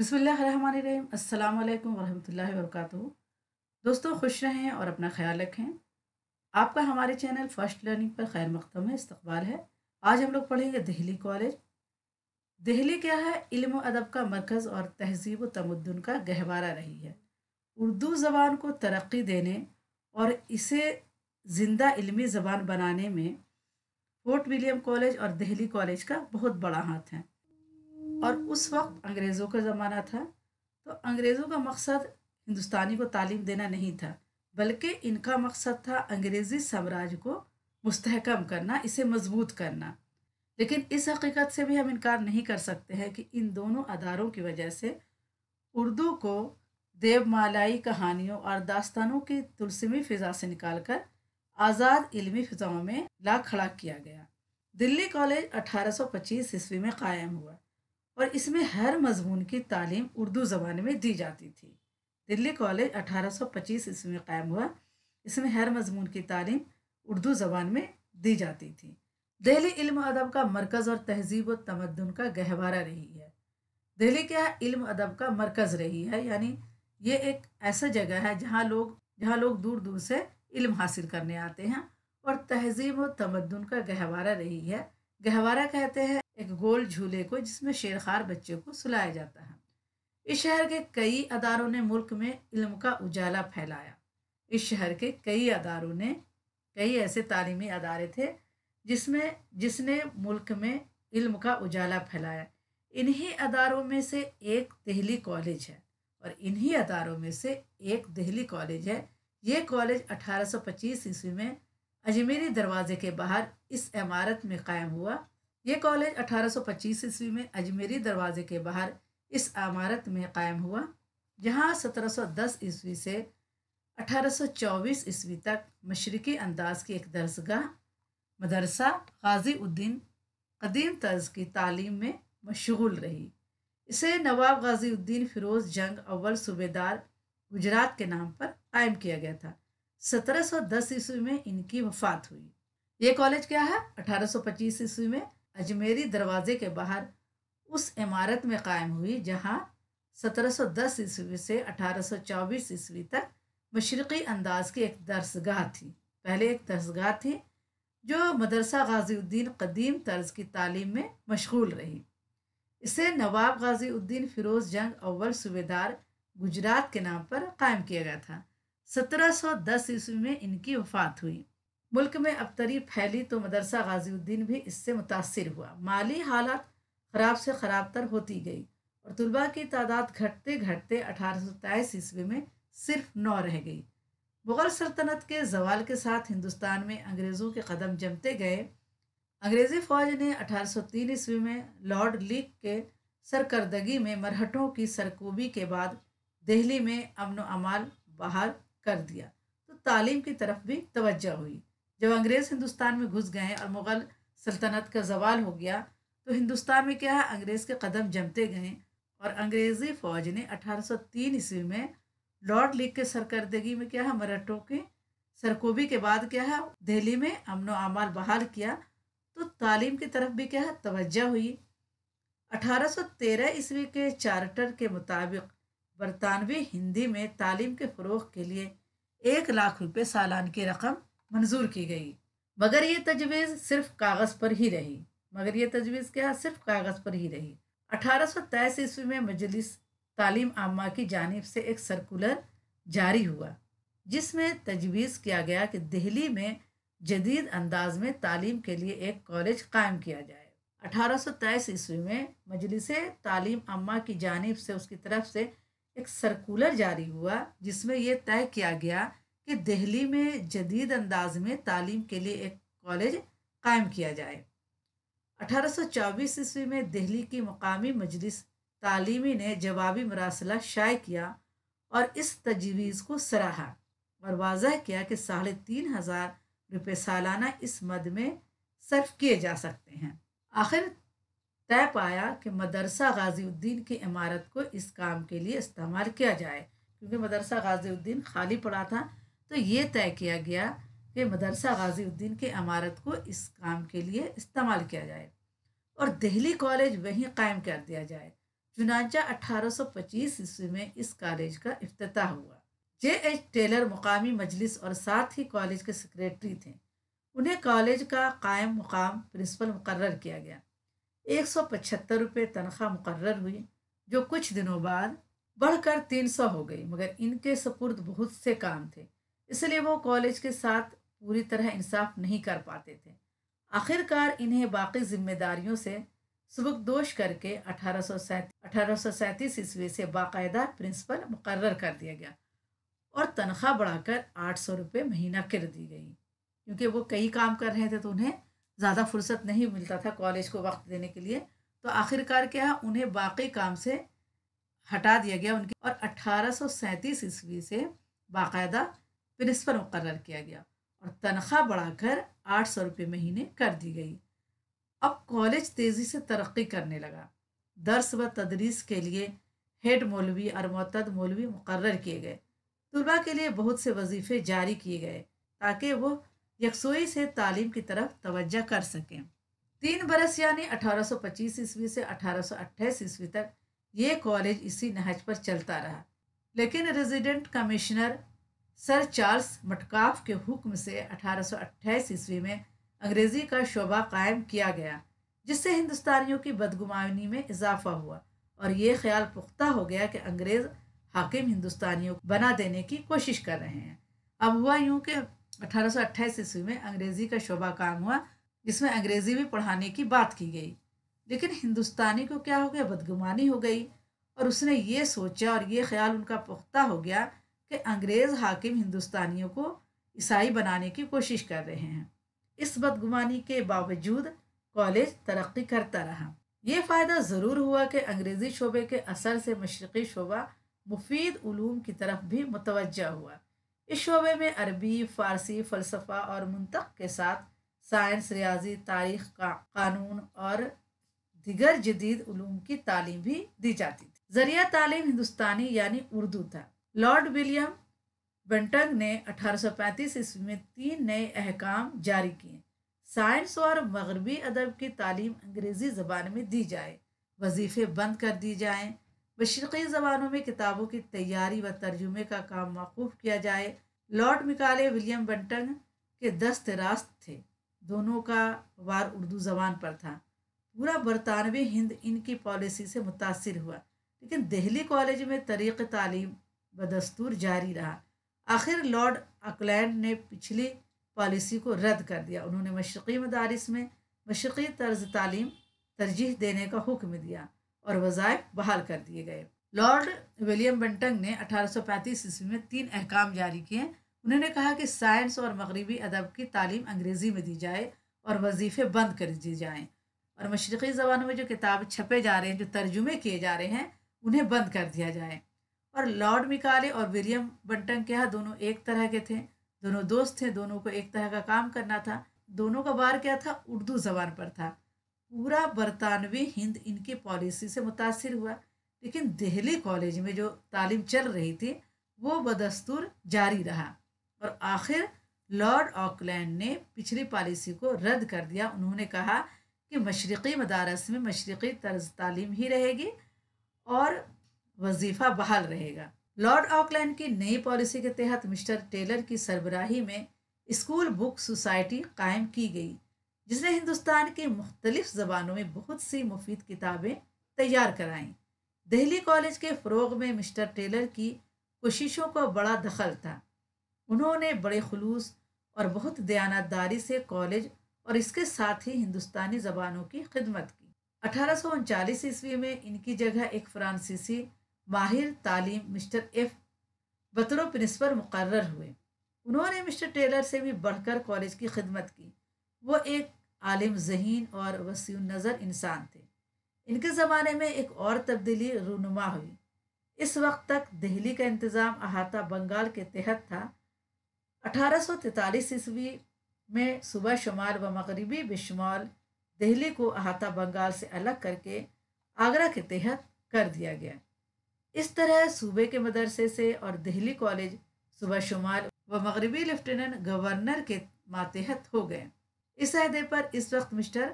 बसमीम अल्लाम वरहमल वरक दोस्तों खुश रहें और अपना ख्याल रखें आपका हमारे चैनल फर्स्ट लर्निंग पर खैर मकदम है इस्तबाल है आज हम लोग पढ़ेंगे दिल्ली कॉलेज दिल्ली क्या है इल्म अदब का मरकज़ और तहजीब तमदन का गहवारा रही है उर्दू ज़बान को तरक्की देने और इसे ज़िंदा इलमी ज़बान बनाने में फोर्ट विलियम कॉलेज और दिल्ली कॉलेज का बहुत बड़ा हाथ है और उस वक्त अंग्रेज़ों का ज़माना था तो अंग्रेज़ों का मकसद हिंदुस्तानी को तालीम देना नहीं था बल्कि इनका मकसद था अंग्रेज़ी साम्राज्य को मुस्तकम करना इसे मजबूत करना लेकिन इस हकीकत से भी हम इनकार नहीं कर सकते हैं कि इन दोनों अदारों की वजह से उर्दू को देवमालाई कहानियों और दास्तानों की तुलसमी फ़िज़ा से निकाल कर आज़ाद इलमी फ़िज़ाओं में ला खड़ा किया गया दिल्ली कॉलेज 1825 ईस्वी में कायम हुआ और इसमें हर मजमून की तालीम उर्दू ज़बान में दी जाती थी दिल्ली कॉलेज 1825 ईस्वी में कायम हुआ इसमें हर मजमून की तालीम उर्दू ज़बान में दी जाती थी दिल्ली इल्म अदब का मरकज़ और तहजीब व तमदन का गहवारा रही है दिल्ली क्या इल्म अदब का मरकज़ रही है यानी ये एक ऐसा जगह है जहाँ लोग जहाँ लोग दूर दूर से इल्म हासिल करने आते हैं और तहजीब व तमदन का गहवारा रही है गहवारा कहते हैं एक गोल झूले को जिसमें शेरखार बच्चे को सुलाया जाता है इस शहर के कई अदारों ने मुल्क में इल्म का उजाला फैलाया इस शहर के कई अदारों ने कई ऐसे तालीमी अदारे थे जिसमें जिसने मुल्क में इल्म का उजाला फैलाया इन्हीं अदारों में से एक दिल्ली कॉलेज है और इन्हीं अदारों में से एक दिल्ली कॉलेज है ये कॉलेज 1825 ईस्वी में अजमेरी दरवाजे के बाहर इस इमारत में कायम हुआ ये कॉलेज 1825 ईस्वी में अजमेरी दरवाजे के बाहर इस आमारत में कायम हुआ जहाँ 1710 ईस्वी से 1824 ईस्वी तक मशरक़ी अंदाज की एक दरसगाह मदरसा गाजी उद्दीन कदीम तर्ज की तालीम में मशगूल रही इसे नवाब गाजी उद्दीन फिरोज़ जंग अव्वल सूबेदार गुजरात के नाम पर कायम किया गया था 1710 ईस्वी में इनकी वफात हुई ये कॉलेज क्या है 1825 ईस्वी में अजमेरी दरवाजे के बाहर उस इमारत में कायम हुई जहां 1710 ईस्वी से 1824 ईस्वी तक मशरक़ी अंदाज की एक दरसगाह थी पहले एक दरसगाह थी जो मदरसा गाजीउद्दीन कदीम तर्ज की तालीम में मशगूल रही इसे नवाब गाजीउद्दीन फ़िरोज़ जंग अव्वल सूबेदार गुजरात के नाम पर कायम किया गया था 1710 ईस्वी में इनकी वफात हुई मुल्क में अबतरी फैली तो मदरसा गाजीउद्दीन भी इससे मुतासर हुआ माली हालात ख़राब से ख़राब तर होती गई और तलबा की तादाद घटते घटते अठारह सौ तेईस ईस्वी में सिर्फ नौ रह गई मुग़ल सल्तनत के जवाल के साथ हिंदुस्तान में अंग्रेज़ों के कदम जमते गए अंग्रेज़ी फ़ौज ने अठारह सौ तीन ईस्वी में लॉर्ड लीक के सरकर्दगी में मरहटों की सरकोबी के बाद दिल्ली में अमन अमाल बहाल कर दिया तो तालीम की तरफ भी तवज्जो हुई जब अंग्रेज़ हिंदुस्तान में घुस गए और मुग़ल सल्तनत का जवाल हो गया तो हिंदुस्तान में क्या है अंग्रेज़ के कदम जमते गए और अंग्रेज़ी फ़ौज ने 1803 ईस्वी में लॉर्ड लीग के सरकर्दगी में क्या है मराठों के सरकोबी के बाद क्या है दिल्ली में अमन अमाल बहाल किया तो तालीम की तरफ भी क्या है तोज्जा हुई 1813 ईस्वी के चार्टर के मुताबिक बरतानवी हिंदी में तालीम के फ़रोग के लिए एक लाख रुपये सालान की रकम मंजूर की गई मगर ये तजवीज़ सिर्फ कागज़ पर ही रही मगर ये तजवीज़ क्या सिर्फ कागज़ पर ही रही अठारह सौ तेईस ईस्वी में मजलिस तालीम आमा की जानब से एक सर्कुलर जारी हुआ जिसमें तजवीज़ किया गया कि दिल्ली में जदीद अंदाज में तालीम के लिए एक कॉलेज कायम किया जाए अठारह सौ तेईस ईस्वी में मजलिस तालीम अम्मा की जानब से उसकी तरफ से एक सर्कुलर जारी हुआ जिसमें यह तय किया गया कि दिल्ली में जदीद अंदाज में तालीम के लिए एक कॉलेज कायम किया जाए 1824 ईस्वी में दिल्ली की मकामी मजलिस तालीमी ने जवाबी मरासला शाये किया और इस तजवीज़ को सराहा और वाजह किया कि साढ़े तीन हज़ार रुपये सालाना इस मद में सर्फ किए जा सकते हैं आखिर तय पाया कि मदरसा गाजीउद्दीन की इमारत को इस काम के लिए इस्तेमाल किया जाए क्योंकि मदरसा गाजीउद्दीन खाली पड़ा था तो ये तय किया गया कि मदरसा गाजीउद्दीन की इमारत को इस काम के लिए इस्तेमाल किया जाए और दिल्ली कॉलेज वहीं कायम कर दिया जाए चुनाचा 1825 ईस्वी में इस कॉलेज का अफ्ताह हुआ जे एच टेलर मुकामी मजलिस और साथ ही कॉलेज के सेक्रेटरी थे उन्हें कॉलेज का कायम मुकाम प्रिंसिपल मुकर किया गया एक सौ पचहत्तर रुपये तनख्वाह मुकर हुई जो कुछ दिनों बाद बढ़कर तीन सौ हो गई मगर इनके सपुर्द बहुत से काम थे इसलिए वो कॉलेज के साथ पूरी तरह इंसाफ नहीं कर पाते थे आखिरकार इन्हें बाकी जिम्मेदारियों से सबकदोश करके अठारह सौ सैंतीस ईस्वी से बाकायदा प्रिंसिपल मुकर कर दिया गया और तनख्वाह बढ़ाकर आठ सौ रुपये महीना कर दी गई क्योंकि वो कई काम कर रहे थे तो उन्हें ज़्यादा फुर्सत नहीं मिलता था कॉलेज को वक्त देने के लिए तो आखिरकार क्या उन्हें बाकी काम से हटा दिया गया उनकी और अठारह सौ सैंतीस ईस्वी से बाकायदा फिर इस पर मुकर किया गया और तनख्वाह बढ़ाकर आठ सौ रुपये महीने कर दी गई अब कॉलेज तेज़ी से तरक्की करने लगा दर्स व तदरीस के लिए हेड मौलवी और मतद मौलवी मुकर किए गए तलबा के लिए बहुत से वजीफ़े जारी किए गए ताकि वह यकसोई से तालीम की तरफ तवज्जा कर सकें तीन बरस यानी 1825 ईस्वी से 1828 ईस्वी तक ये कॉलेज इसी नहज पर चलता रहा लेकिन resident commissioner sir Charles Metcalfe के हुक्म से 1828 ईस्वी में अंग्रेज़ी का शोबा कायम किया गया जिससे हिंदुस्तानियों की बदगुमानी में इजाफा हुआ और ये ख्याल पुख्ता हो गया कि अंग्रेज़ हाकिम हिंदुस्तानियों को बना देने की कोशिश कर रहे हैं अब हुआ यूँ कि 1828 ईस्वी में अंग्रेज़ी का शोबा कायम हुआ जिसमें अंग्रेज़ी भी पढ़ाने की बात की गई लेकिन हिंदुस्तानी को क्या हो गया बदगुमानी हो गई और उसने ये सोचा और ये ख्याल उनका पुख्ता हो गया कि अंग्रेज़ हाकिम हिंदुस्तानियों को ईसाई बनाने की कोशिश कर रहे हैं इस बदगुमानी के बावजूद कॉलेज तरक्की करता रहा ये फ़ायदा ज़रूर हुआ कि अंग्रेज़ी शोबे के असर से मशरक़ी शोबा मुफीद ूम की तरफ भी मुतवजह हुआ इस शोबे में अरबी फ़ारसी फ़लसफ़ा और मुंतक के साथ साइंस रियाजी तारीख का कानून और दिगर जदीद उलूम की तालीम भी दी जाती थी ज़रिया तालीम हिंदुस्तानी यानी उर्दू था लॉर्ड विलियम बेंटंग ने 1835 ईस्वी में तीन नए अहकाम जारी किए साइंस और मगरबी अदब की तालीम अंग्रेज़ी ज़बान में दी जाए वजीफ़े बंद कर दिए जाएँ मशरक़ी ज़बानों में किताबों की तैयारी व तर्जुमे का काम मौकूफ़ किया जाए लॉर्ड मिकाले विलियम बंटंग के दस्त रास्त थे दोनों का वार उर्दू ज़बान पर था पूरा बरतानवी हिंद इनकी पॉलिसी से मुतासर हुआ लेकिन दिल्ली कॉलेज में तरीक़ तालीम बदस्तूर जारी रहा आखिर लॉर्ड अकलैंड ने पिछली पॉलिसी को रद्द कर दिया उन्होंने मशरक़ी मदारस में मशरक़ी तर्ज तालीम तरजीह देने का हुक्म दिया और वज़ायफ बहाल कर दिए गए लॉर्ड विलियम बंटंग ने 1835 ईस्वी में तीन अहकाम जारी किए उन्होंने कहा कि साइंस और मगरबी अदब की तालीम अंग्रेज़ी में दी जाए और वजीफ़े बंद कर दिए जाएँ और मशरक़ी ज़बानों में जो किताब छपे जा रहे हैं जो तर्जुमे किए जा रहे हैं उन्हें बंद कर दिया जाए और लॉर्ड मिकाले और विलियम बंटन क्या दोनों एक तरह के थे दोनों दोस्त थे दोनों को एक तरह का काम करना था दोनों का बार क्या था उर्दू जबान पर था पूरा बरतानवी हिंद इनकी पॉलिसी से मुतासर हुआ लेकिन दिल्ली कॉलेज में जो तालीम चल रही थी वो बदस्तूर जारी रहा और आखिर लॉर्ड ऑकलैंड ने पिछली पॉलिसी को रद्द कर दिया उन्होंने कहा कि मशरक़ी मदारस में मशरक़ी तर्ज तालीम ही रहेगी और वजीफा बहाल रहेगा लॉर्ड ऑकलैंड की नई पॉलिसी के तहत मिस्टर टेलर की सरबराही में स्कूल बुक सोसाइटी कायम की गई जिसने हिंदुस्तान की मुख्तलिफ ज़बानों में बहुत सी मुफीद किताबें तैयार कराईं दिल्ली कॉलेज के फ़रोग में मिस्टर टेलर की कोशिशों का बड़ा दखल था उन्होंने बड़े खलूस और बहुत दयानतदारी से कॉलेज और इसके साथ ही हिंदुस्तानी ज़बानों की खिदमत की अठारह ईस्वी में इनकी जगह एक फ्रांसीसी माहिर तालीम मिस्टर एफ बतरो प्रिंसिपल मुकर हुए उन्होंने मिस्टर टेलर से भी बढ़कर कॉलेज की खिदमत की वो एक आलिम जहीन और वसी नज़र इंसान थे इनके ज़माने में एक और तब्दीली रूनुमा हुई इस वक्त तक दिल्ली का इंतज़ाम अहाता बंगाल के तहत था 1843 ईस्वी में सुबह शुमाल व मगरबी बेशुमाल दिल्ली को अहाता बंगाल से अलग करके आगरा के तहत कर दिया गया इस तरह सूबे के मदरसे से और दिल्ली कॉलेज सुबह शुमार व मगरबी लेफ्टिनेंट गवर्नर के मातहत हो गए इस अहदे पर इस वक्त मिस्टर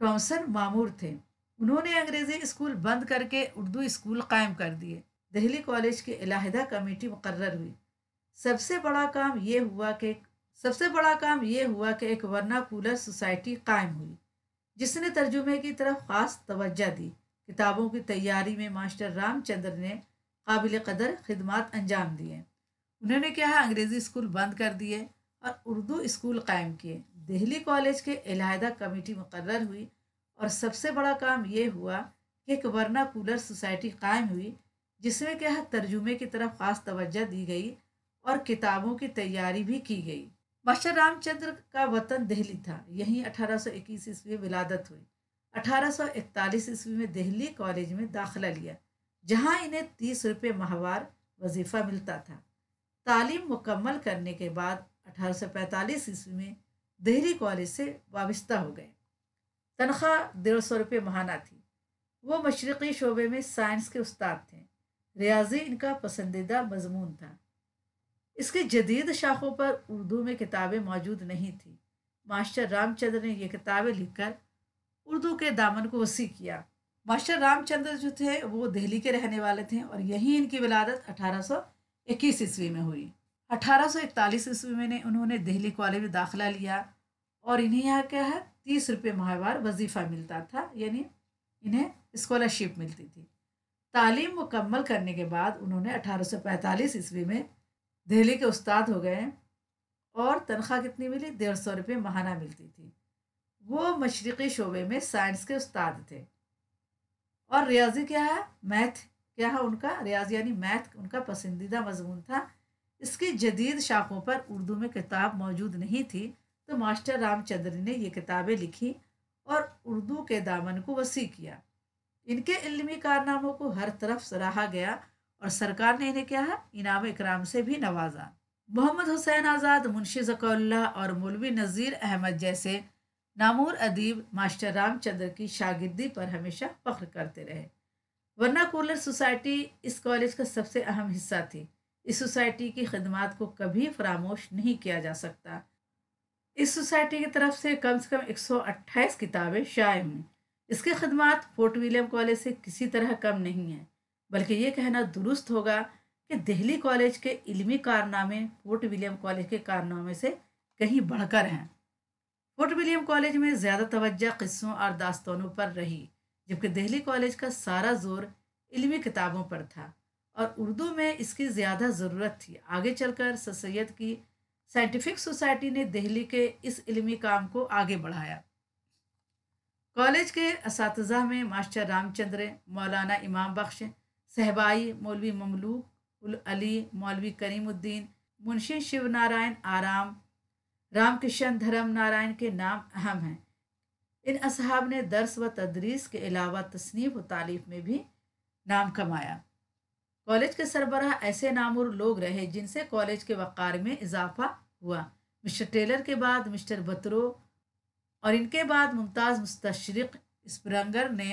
टॉमसन मामूर थे उन्होंने अंग्रेज़ी स्कूल बंद करके उर्दू स्कूल कायम कर दिए दिल्ली कॉलेज की इलाहदा कमेटी मुकर हुई सबसे बड़ा काम ये हुआ कि सबसे बड़ा काम ये हुआ कि एक वर्नाकूलर सोसाइटी कायम हुई जिसने तर्जुमे की तरफ ख़ास तवज्जा दी किताबों की तैयारी में मास्टर रामचंद्र ने काबिल कदर खदमात अंजाम दिए उन्होंने क्या है अंग्रेज़ी स्कूल बंद कर दिए और उर्दू स्कूल कायम किए दिल्ली कॉलेज के इलाहदा कमेटी मुकर हुई और सबसे बड़ा काम ये हुआ कि एक कूलर सोसाइटी कायम हुई जिसमें क्या है तर्जुमे की तरफ ख़ास तवज्जो दी गई और किताबों की तैयारी भी की गई मास्टर रामचंद्र का वतन दिल्ली था यहीं 1821 ईस्वी विलादत हुई 1841 ईस्वी में दिल्ली कॉलेज में दाखिला लिया जहां इन्हें तीस रुपये माहवार वजीफ़ा मिलता था तालीम मुकम्मल करने के बाद 1845 ईस्वी में दिल्ली कॉलेज से वाबस्ता हो गए तनख्वाह डेढ़ सौ रुपये महाना थी वो मशरक़ी शोबे में साइंस के उस्ताद थे रियाजी इनका पसंदीदा मजमून था इसके जदीद शाखों पर उर्दू में किताबें मौजूद नहीं थी मास्टर रामचंद्र ने ये किताबें लिखकर उर्दू के दामन को वसी किया मास्टर रामचंद्र जो थे वो दिल्ली के रहने वाले थे और यहीं इनकी विलादत 1821 ईस्वी में हुई 1841 ईस्वी में उन्होंने दिल्ली कॉलेज में दाखिला लिया और इन्हें यहाँ क्या है तीस रुपये माहवार वजीफ़ा मिलता था यानी इन्हें इस्कॉलरशिप मिलती थी तालीम मुकम्मल करने के बाद उन्होंने 1845 ईस्वी में दिल्ली के उस्ताद हो गए और तनख्वाह कितनी मिली डेढ़ सौ रुपये महाना मिलती थी वो मशरक़ी शोबे में साइंस के उस्ताद थे और रियाजी क्या है मैथ क्या है उनका रियाज यानी मैथ उनका पसंदीदा मजमून था इसकी जदीद शाखों पर उर्दू में किताब मौजूद नहीं थी तो मास्टर रामचंद्र ने ये किताबें लिखी और उर्दू के दामन को वसी किया इनके इलमी कारनामों को हर तरफ सराहा गया और सरकार ने इन्हें क्या है इनाम इकराम से भी नवाजा मोहम्मद हुसैन आज़ाद मुंशी ज़कोल्ला और मौलवी नज़ीर अहमद जैसे नामूर अदीब मास्टर रामचंद्र की शागिर्दी पर हमेशा फख्र करते रहे वरना कूलर सोसाइटी इस कॉलेज का सबसे अहम हिस्सा थी इस सोसाइटी की खदमात को कभी फरामोश नहीं किया जा सकता इस सोसाइटी की तरफ से कम से कम 128 किताबें शाये हुई इसकी खदमात फोर्ट विलियम कॉलेज से किसी तरह कम नहीं है बल्कि ये कहना दुरुस्त होगा कि दिल्ली कॉलेज के इलमी कारनामे फोर्ट विलियम कॉलेज के कारनामे से कहीं बढ़कर हैं फोर्ट विलियम कॉलेज में ज़्यादा तवज्जा किस्सों और दास्तानों पर रही जबकि दिल्ली कॉलेज का सारा जोर इलमी किताबों पर था और उर्दू में इसकी ज़्यादा ज़रूरत थी आगे चलकर सर सैद की साइंटिफिक सोसाइटी ने दिल्ली के इस इलमी काम को आगे बढ़ाया कॉलेज के इस में मास्टर रामचंद्र मौलाना इमाम बख्श सहबाई मौलवी ममलूक उल अली मौलवी करीमुद्दीन मुंशी शिव नारायण आराम रामकृष्ण धर्म नारायण के नाम अहम हैं इन असहाब ने दर्स व तदरीस के अलावा तसनीफ व तालीफ में भी नाम कमाया कॉलेज के सरबराह ऐसे नामुर लोग रहे जिनसे कॉलेज के वक़ार में इजाफा हुआ मिस्टर टेलर के बाद मिस्टर बत्रो और इनके बाद मुमताज़ मुस्तशरक स्प्रंगर ने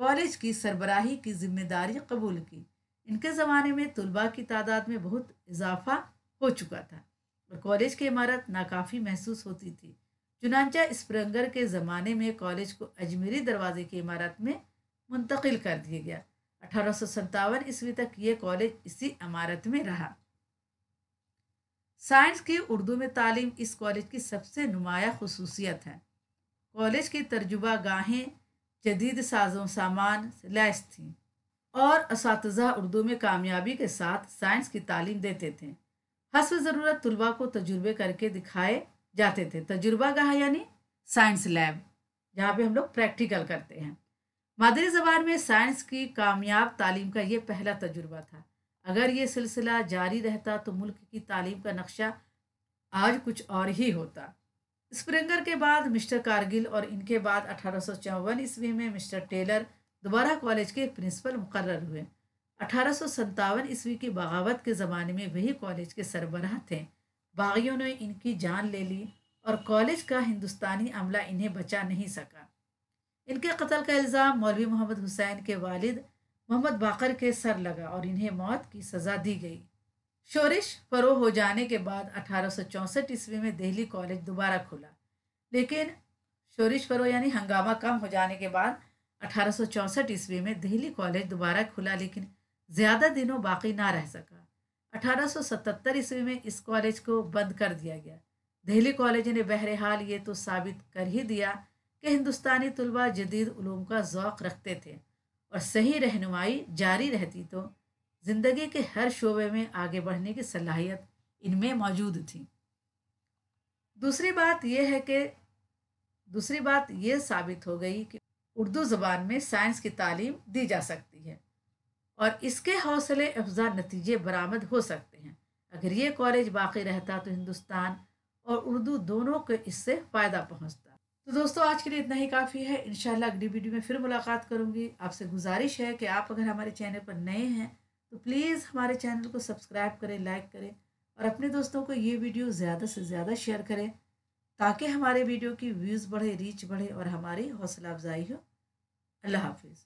कॉलेज की सरबराही की जिम्मेदारी कबूल की इनके ज़माने में तलबा की तादाद में बहुत इजाफा हो चुका था और कॉलेज की इमारत नाकाफ़ी महसूस होती थी चुनाचा स्प्रंगर के ज़माने में कॉलेज को अजमेरी दरवाजे की इमारत में मुंतकिल कर दिया गया अठारह सौ ईस्वी तक ये कॉलेज इसी इमारत में रहा साइंस की उर्दू में तालीम इस कॉलेज की सबसे नुमाया खसूसियत है कॉलेज की तर्जुबा गाहें जदीद साजों सामान लैस थीं और इस उर्दू में कामयाबी के साथ साइंस की तालीम देते थे हसब ज़रूरत तलबा को तजुर्बे करके दिखाए जाते थे तजुर्बा कहा यानी साइंस लैब जहाँ पे हम लोग प्रैक्टिकल करते हैं मादरी ज़बान में साइंस की कामयाब तालीम का ये पहला तजुर्बा था अगर ये सिलसिला जारी रहता तो मुल्क की तालीम का नक्शा आज कुछ और ही होता स्प्रिंगर के बाद मिस्टर कारगिल और इनके बाद अठारह ईस्वी में मिस्टर टेलर दोबारा कॉलेज के प्रिंसिपल मुकर हुए अठारह ईस्वी की बगावत के ज़माने में वही कॉलेज के सरबराह थे बागियों ने इनकी जान ले ली और कॉलेज का हिंदुस्तानी अमला इन्हें बचा नहीं सका इनके कत्ल का इल्ज़ाम मौलवी मोहम्मद हुसैन के वालिद मोहम्मद बाकर के सर लगा और इन्हें मौत की सज़ा दी गई शोरिश फरो हो जाने के बाद अठारह ईस्वी में दिल्ली कॉलेज दोबारा खुला लेकिन शोरिश फरो यानी हंगामा कम हो जाने के बाद अठारह ईस्वी में दिल्ली कॉलेज दोबारा खुला लेकिन ज़्यादा दिनों बाकी ना रह सका 1877 ईस्वी में इस कॉलेज को बंद कर दिया गया दिल्ली कॉलेज ने बहरहाल ये तो साबित कर ही दिया कि हिंदुस्तानी तलबा जदीद उलूम का ओक़ रखते थे और सही रहनुमाई जारी रहती तो ज़िंदगी के हर शोबे में आगे बढ़ने की सलाहियत इनमें मौजूद थी दूसरी बात यह है कि दूसरी बात यह साबित हो गई कि उर्दू ज़बान में साइंस की तालीम दी जा सकती है और इसके हौसले अफजा नतीजे बरामद हो सकते हैं अगर ये कॉलेज बाकी रहता तो हिंदुस्तान और उर्दू दोनों को इससे फ़ायदा पहुंचता तो दोस्तों आज के लिए इतना ही काफ़ी है इन अगली वीडियो में फिर मुलाकात करूँगी आपसे गुजारिश है कि आप अगर हमारे चैनल पर नए हैं तो प्लीज़ हमारे चैनल को सब्सक्राइब करें लाइक करें और अपने दोस्तों को ये वीडियो ज़्यादा से ज़्यादा शेयर करें ताकि हमारे वीडियो की व्यूज़ बढ़े रीच बढ़े और हमारी हौसला अफजाई हो अल्लाह हाफिज़